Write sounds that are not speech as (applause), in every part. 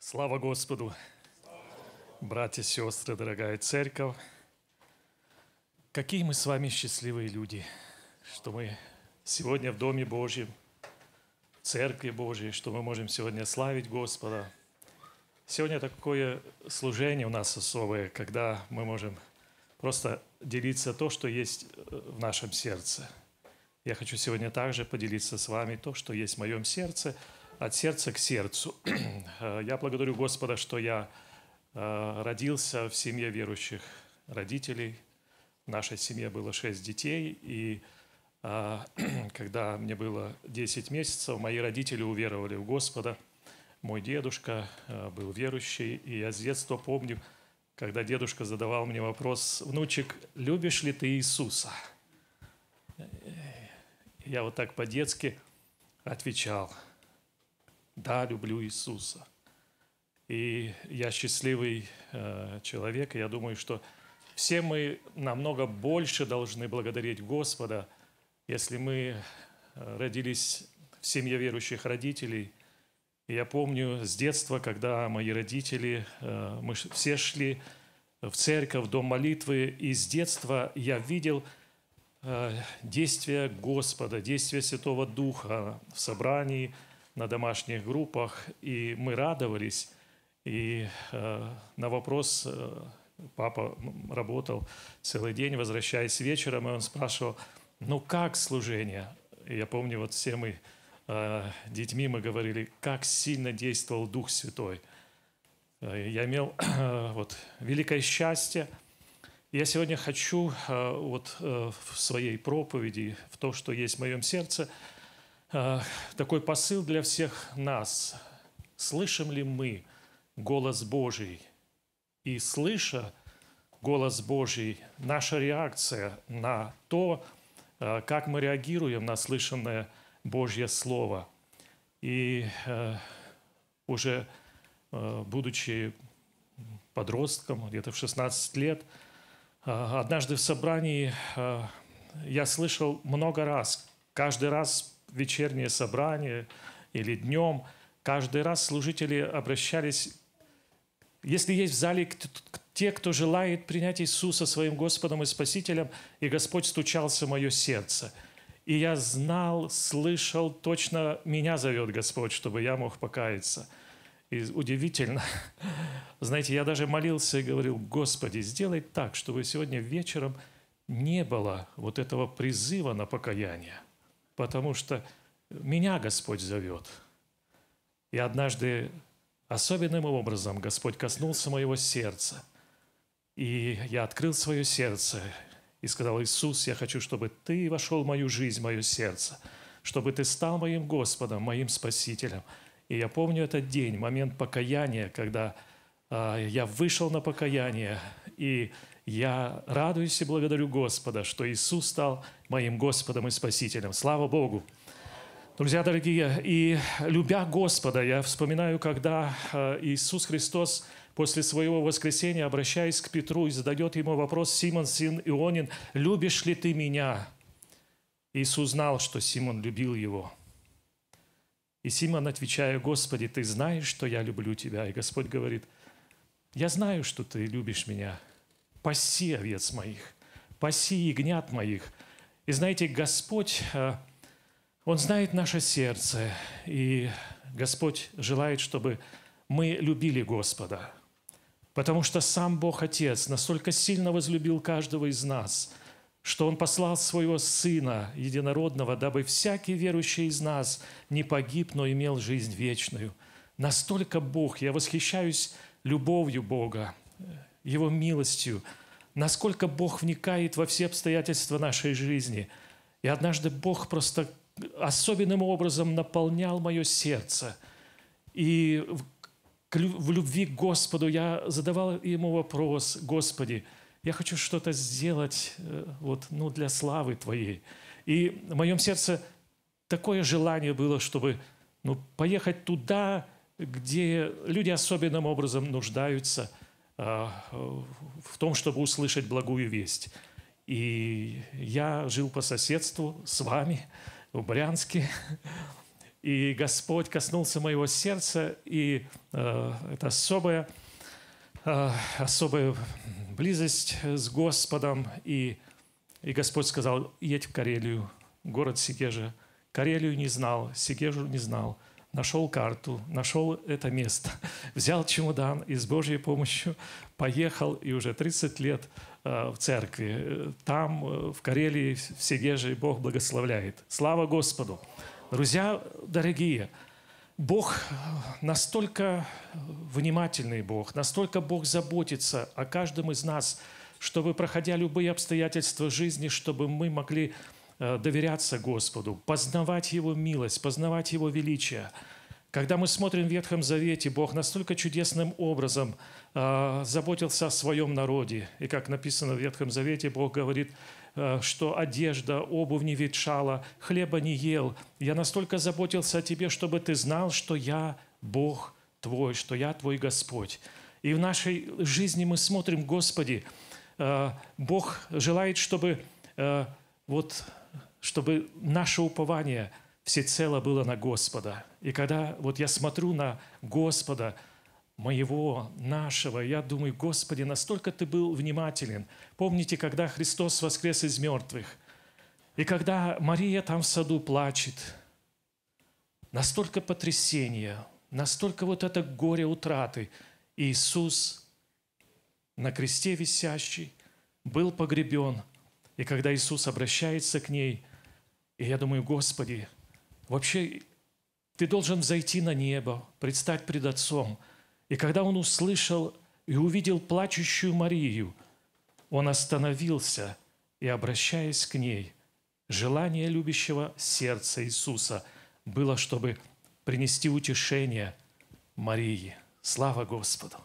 Слава Господу! Братья и сестры, дорогая церковь, какие мы с вами счастливые люди, что мы сегодня в Доме Божьем, в Церкви Божьей, что мы можем сегодня славить Господа. Сегодня такое служение у нас особое, когда мы можем просто делиться то, что есть э, в нашем сердце. Я хочу сегодня также поделиться с вами то, что есть в моем сердце – от сердца к сердцу. (clears throat) Я благодарю Господа, что я э, родился в семье верующих родителей. В нашей семье было шесть детей, и э, (clears throat) когда мне было 10 месяцев, мои родители уверовали в Господа. Мой дедушка э, был верующий, и я с детства помню, когда дедушка задавал мне вопрос, «Внучек, любишь ли ты Иисуса?» Я вот так по-детски отвечал – да, люблю Иисуса. И я счастливый э, человек, и я думаю, что все мы намного больше должны благодарить Господа, если мы э, родились в семье верующих родителей. я помню с детства, когда мои родители, э, мы все шли в церковь, в дом молитвы, и с детства я видел э, действия Господа, действия Святого Духа в собрании – на домашних группах, и мы радовались. И э, на вопрос э, папа работал целый день, возвращаясь вечером, и он спрашивал, ну как служение? И я помню, вот все мы э, детьми мы говорили, как сильно действовал Дух Святой. Э, я имел (clears throat) э, вот великое счастье. Я сегодня хочу э, вот в своей проповеди, в то, что есть в моем сердце, Э, такой посыл для всех нас. Слышим ли мы голос Божий? И слыша голос Божий, наша реакция на то, э, как мы реагируем на слышанное Божье Слово. И э, уже будучи подростком, где-то в 16 лет, однажды в собрании я слышал много раз, каждый раз вечернее собрание или днем, каждый раз служители обращались, если есть в зале те, кто желает принять Иисуса своим Господом и Спасителем, и Господь стучался в мое сердце. И я знал, слышал, точно меня зовет Господь, чтобы я мог покаяться. И удивительно. (laughs) Знаете, я даже молился и говорил, Господи, сделай так, чтобы сегодня вечером не было вот этого призыва на покаяние – потому что меня Господь зовет. И однажды особенным образом Господь коснулся моего сердца. И я открыл свое сердце и сказал, Иисус, я хочу, чтобы Ты вошел в мою жизнь, в мое сердце, чтобы Ты стал моим Господом, моим Спасителем. И я помню этот день, момент покаяния, когда а, я вышел на покаяние, и я радуюсь и благодарю Господа, что Иисус стал моим Господом и Спасителем. Слава Богу! Друзья дорогие, и любя Господа, я вспоминаю, когда а, Иисус Христос после своего воскресения, обращаясь к Петру, и задает ему вопрос «Симон, сын Ионин, любишь ли ты меня?» Иисус знал, что Симон любил его. И Симон, отвечая, «Господи, ты знаешь, что я люблю тебя?» И Господь говорит – я знаю, что ты любишь меня. Паси овец моих, паси ягнят моих. И знаете, Господь, э, Он знает наше сердце, и Господь желает, чтобы мы любили Господа, потому что сам Бог Отец настолько сильно возлюбил каждого из нас, что Он послал Своего Сына Единородного, дабы всякий верующий из нас не погиб, но имел жизнь вечную. Настолько Бог, я восхищаюсь любовью Бога, э, Его милостью, насколько Бог вникает во все обстоятельства нашей жизни. И однажды Бог просто особенным образом наполнял мое сердце. И в любви к Господу я задавал ему вопрос, «Господи, я хочу что-то сделать э, вот, ну, для славы Твоей». И в моем сердце такое желание было, чтобы ну, поехать туда, где люди особенным образом нуждаются а, в том, чтобы услышать благую весть. И я жил по соседству с вами в Брянске, и Господь коснулся моего сердца, и а, это особая, а, особая близость с Господом. И, и Господь сказал, едь в Карелию, город Сигежа. Карелию не знал, Сигежу не знал – нашел карту, нашел это место, (laughs) взял чемодан и с Божьей помощью поехал и уже 30 лет э, в церкви. Э, там, э, в Карелии, в Сегеже Бог благословляет. Слава Господу! Друзья дорогие, Бог настолько внимательный Бог, настолько Бог заботится о каждом из нас, чтобы, проходя любые обстоятельства жизни, чтобы мы могли Э, доверяться Господу, познавать Его милость, познавать Его величие. Когда мы смотрим в Ветхом Завете, Бог настолько чудесным образом э, заботился о своем народе. И как написано в Ветхом Завете, Бог говорит, э, что одежда, обувь не ветшала, хлеба не ел. Я настолько заботился о тебе, чтобы ты знал, что я Бог твой, что я твой Господь. И в нашей жизни мы смотрим, Господи, э, Бог желает, чтобы э, вот чтобы наше упование всецело было на Господа. И когда вот я смотрю на Господа, моего, нашего. Я думаю, Господи, настолько Ты был внимателен. Помните, когда Христос воскрес из мертвых, и когда Мария там в саду плачет, настолько потрясение, настолько вот это горе утраты. Иисус на кресте висящий был погребен – и когда Иисус обращается к ней, и я думаю, Господи, вообще ты должен взойти на небо, предстать пред Отцом. И когда он услышал и увидел плачущую Марию, он остановился и, обращаясь к ней, желание любящего сердца Иисуса было, чтобы принести утешение Марии. Слава Господу!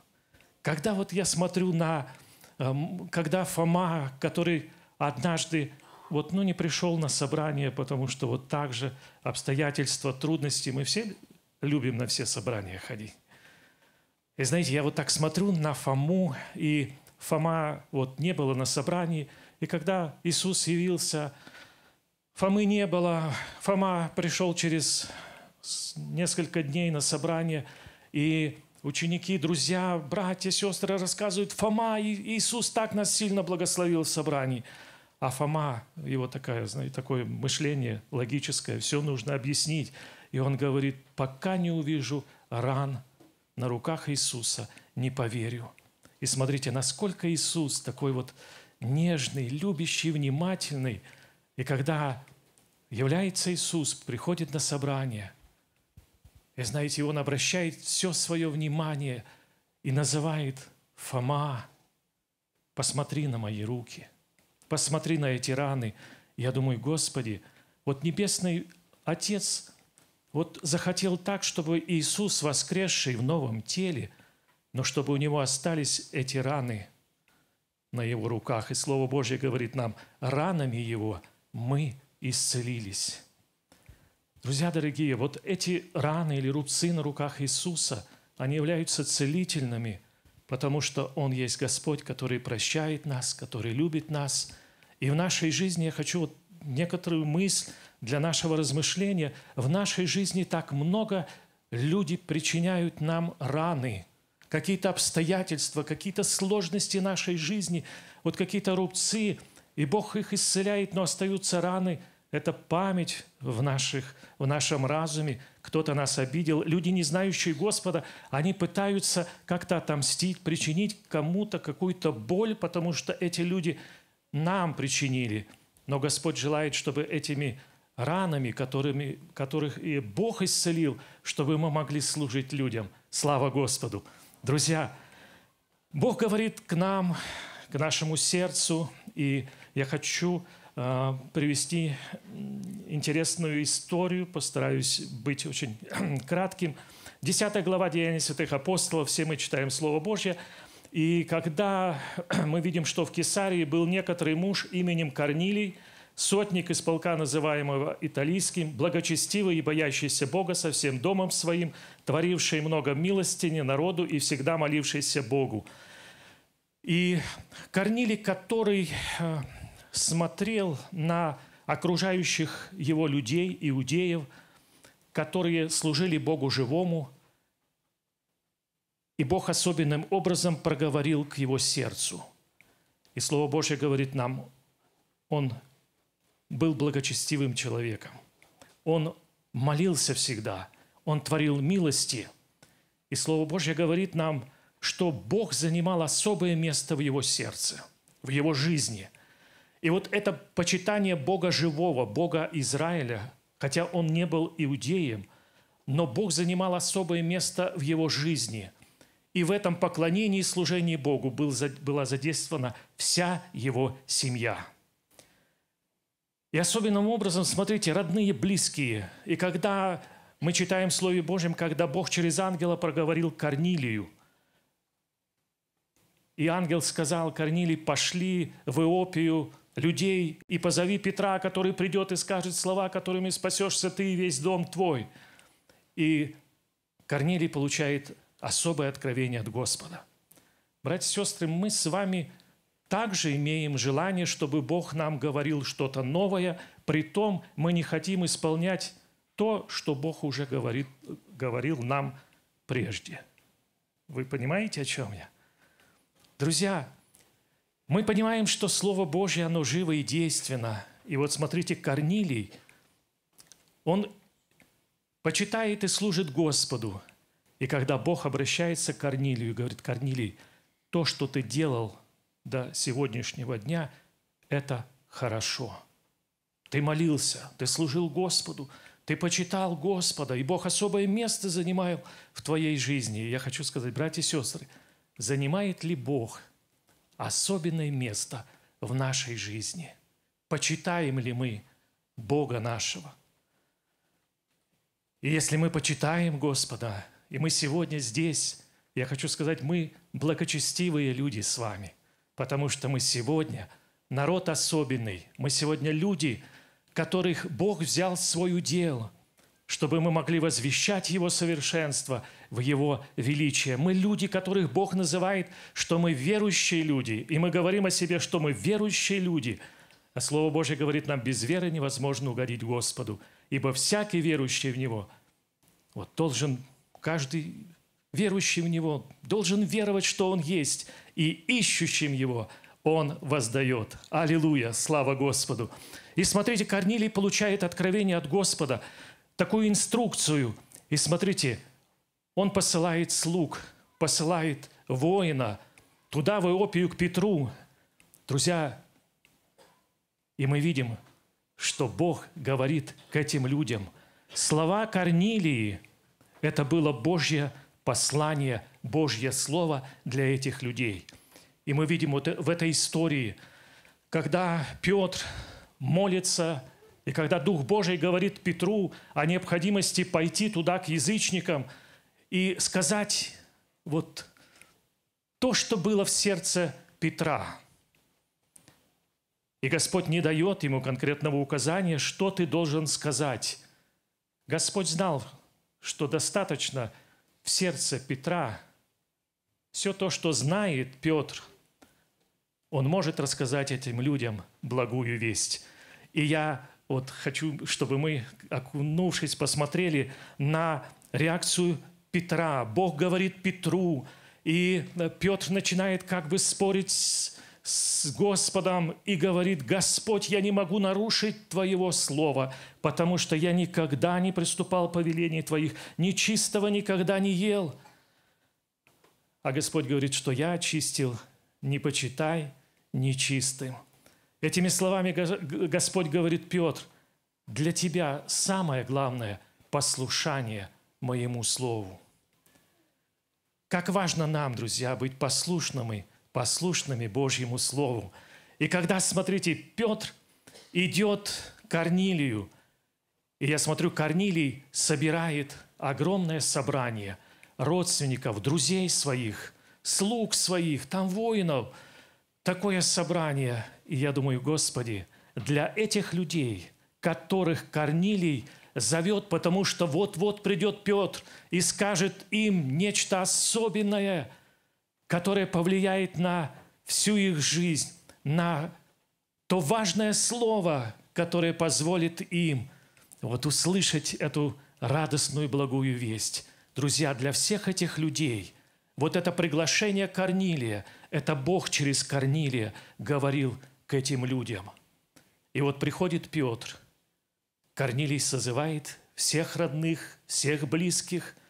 Когда вот я смотрю на, эм, когда Фома, который однажды вот, ну, не пришел на собрание, потому что вот так же обстоятельства, трудности. Мы все любим на все собрания ходить. И знаете, я вот так смотрю на Фому, и Фома вот не было на собрании, и когда Иисус явился, Фомы не было, Фома пришел через несколько дней на собрание, и ученики, друзья, братья, сестры рассказывают, Фома, Иисус так нас сильно благословил в собрании – а Фома, его такая, знаете, такое мышление логическое, все нужно объяснить. И он говорит, пока не увижу ран на руках Иисуса, не поверю. И смотрите, насколько Иисус такой вот нежный, любящий, внимательный. И когда является Иисус, приходит на собрание, и знаете, он обращает все свое внимание и называет Фома, посмотри на мои руки – посмотри на эти раны. Я думаю, Господи, вот Небесный Отец вот захотел так, чтобы Иисус, воскресший в новом теле, но чтобы у Него остались эти раны на Его руках. И Слово Божье говорит нам, ранами Его мы исцелились. Друзья дорогие, вот эти раны или рубцы на руках Иисуса, они являются целительными, потому что Он есть Господь, который прощает нас, который любит нас – и в нашей жизни я хочу вот некоторую мысль для нашего размышления. В нашей жизни так много люди причиняют нам раны, какие-то обстоятельства, какие-то сложности нашей жизни, вот какие-то рубцы, и Бог их исцеляет, но остаются раны. Это память в, наших, в нашем разуме. Кто-то нас обидел. Люди, не знающие Господа, они пытаются как-то отомстить, причинить кому-то какую-то боль, потому что эти люди – нам причинили. Но Господь желает, чтобы этими ранами, которыми, которых и Бог исцелил, чтобы мы могли служить людям. Слава Господу! Друзья, Бог говорит к нам, к нашему сердцу, и я хочу э, привести интересную историю, постараюсь быть очень (clears throat) кратким. Десятая глава Деяний святых апостолов, все мы читаем Слово Божье – и когда (clears throat) мы видим, что в Кесарии был некоторый муж именем Корнилий, сотник из полка, называемого италийским, благочестивый и боящийся Бога со всем домом своим, творивший много милости не народу и всегда молившийся Богу. И Корнилий, который э, смотрел на окружающих его людей, иудеев, которые служили Богу живому – и Бог особенным образом проговорил к его сердцу. И Слово Божье говорит нам, он был благочестивым человеком. Он молился всегда, он творил милости. И Слово Божье говорит нам, что Бог занимал особое место в его сердце, в его жизни. И вот это почитание Бога живого, Бога Израиля, хотя он не был иудеем, но Бог занимал особое место в его жизни – и в этом поклонении и служении Богу была задействована вся его семья. И особенным образом, смотрите, родные, близкие. И когда мы читаем в Слове Божьем, когда Бог через ангела проговорил Корнилию, и ангел сказал Корнилий, пошли в Иопию людей и позови Петра, который придет и скажет слова, которыми спасешься ты и весь дом твой. И Корнилий получает особое откровение от Господа. Братья и сестры, мы с вами также имеем желание, чтобы Бог нам говорил что-то новое, при том мы не хотим исполнять то, что Бог уже говорит, говорил нам прежде. Вы понимаете, о чем я? Друзья, мы понимаем, что Слово Божье, оно живо и действенно. И вот смотрите, Корнилий, он почитает и служит Господу – и когда Бог обращается к Корнилию и говорит, Корнилий, то, что ты делал до сегодняшнего дня, это хорошо. Ты молился, ты служил Господу, ты почитал Господа, и Бог особое место занимал в твоей жизни. я хочу сказать, братья и сестры, занимает ли Бог особенное место в нашей жизни? Почитаем ли мы Бога нашего? И если мы почитаем Господа, и мы сегодня здесь, я хочу сказать, мы благочестивые люди с вами, потому что мы сегодня народ особенный, мы сегодня люди, которых Бог взял в свое дело, чтобы мы могли возвещать Его совершенство, в Его величие. Мы люди, которых Бог называет, что мы верующие люди, и мы говорим о себе, что мы верующие люди. А Слово Божье говорит нам, без веры невозможно угодить Господу, ибо всякий верующий в Него вот, должен Каждый верующий в Него должен веровать, что Он есть, и ищущим Его Он воздает. Аллилуйя! Слава Господу! И смотрите, Корнилий получает откровение от Господа, такую инструкцию. И смотрите, он посылает слуг, посылает воина туда, в Иопию, к Петру. Друзья, и мы видим, что Бог говорит к этим людям. Слова Корнилии – это было Божье послание, Божье слово для этих людей. И мы видим вот в этой истории, когда Петр молится, и когда Дух Божий говорит Петру о необходимости пойти туда к язычникам и сказать вот то, что было в сердце Петра. И Господь не дает ему конкретного указания, что ты должен сказать. Господь знал, что достаточно в сердце Петра все то, что знает Петр, он может рассказать этим людям благую весть. И я вот хочу, чтобы мы, окунувшись, посмотрели на реакцию Петра. Бог говорит Петру, и Петр начинает как бы спорить с с Господом и говорит, «Господь, я не могу нарушить Твоего слова, потому что я никогда не приступал к повелению Твоих, нечистого никогда не ел». А Господь говорит, что «я очистил, не почитай нечистым». Этими словами Господь говорит, «Петр, для тебя самое главное – послушание моему слову». Как важно нам, друзья, быть послушными – послушными Божьему Слову. И когда, смотрите, Петр идет к Корнилию, и я смотрю, Корнилий собирает огромное собрание родственников, друзей своих, слуг своих, там воинов. Такое собрание. И я думаю, Господи, для этих людей, которых Корнилий зовет, потому что вот-вот придет Петр и скажет им нечто особенное – которое повлияет на всю их жизнь, на то важное слово, которое позволит им вот услышать эту радостную благую весть. Друзья, для всех этих людей вот это приглашение Корнилия, это Бог через Корнилия говорил к этим людям. И вот приходит Петр, Корнилий созывает всех родных, всех близких –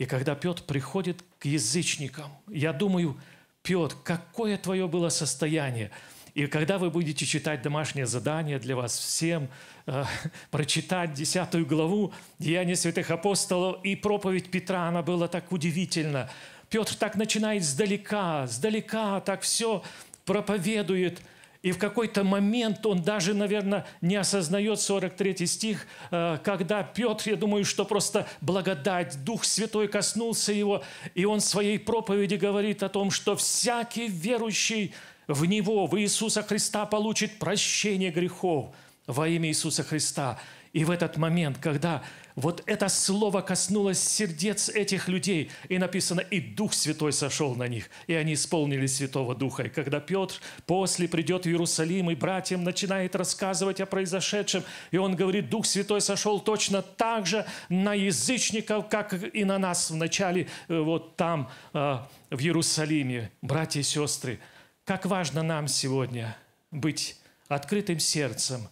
и когда Петр приходит к язычникам, я думаю, Петр, какое твое было состояние? И когда вы будете читать домашнее задание для вас всем, э, (laughs) прочитать десятую главу «Деяния святых апостолов» и проповедь Петра, она была так удивительна. Петр так начинает сдалека, сдалека так все проповедует – и в какой-то момент он даже, наверное, не осознает 43 стих, э, когда Петр, я думаю, что просто благодать, Дух Святой коснулся его, и он в своей проповеди говорит о том, что всякий верующий в Него, в Иисуса Христа, получит прощение грехов во имя Иисуса Христа. И в этот момент, когда вот это слово коснулось сердец этих людей, и написано, и Дух Святой сошел на них, и они исполнили Святого Духа. И когда Петр после придет в Иерусалим и братьям начинает рассказывать о произошедшем, и он говорит, Дух Святой сошел точно так же на язычников, как и на нас вначале э, вот там, э, в Иерусалиме, братья и сестры. Как важно нам сегодня быть открытым сердцем,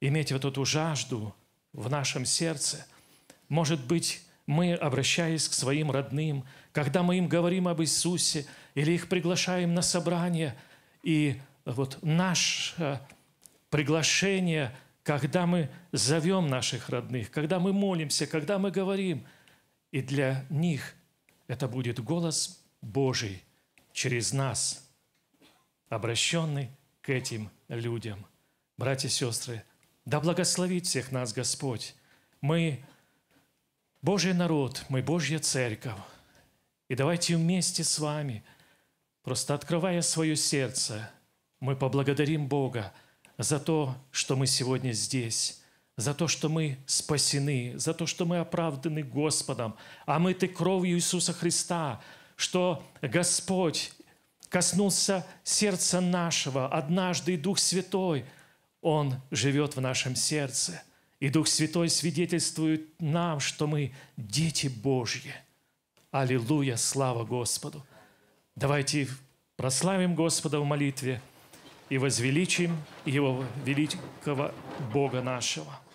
иметь вот эту жажду – в нашем сердце. Может быть, мы, обращаясь к своим родным, когда мы им говорим об Иисусе или их приглашаем на собрание, и вот наше приглашение, когда мы зовем наших родных, когда мы молимся, когда мы говорим, и для них это будет голос Божий через нас, обращенный к этим людям. Братья и сестры, да благословит всех нас Господь. Мы Божий народ, мы Божья церковь. И давайте вместе с вами, просто открывая свое сердце, мы поблагодарим Бога за то, что мы сегодня здесь, за то, что мы спасены, за то, что мы оправданы Господом, а мы ты кровью Иисуса Христа, что Господь коснулся сердца нашего однажды, и Дух Святой – он живет в нашем сердце. И Дух Святой свидетельствует нам, что мы дети Божьи. Аллилуйя, слава Господу! Давайте прославим Господа в молитве и возвеличим Его великого Бога нашего.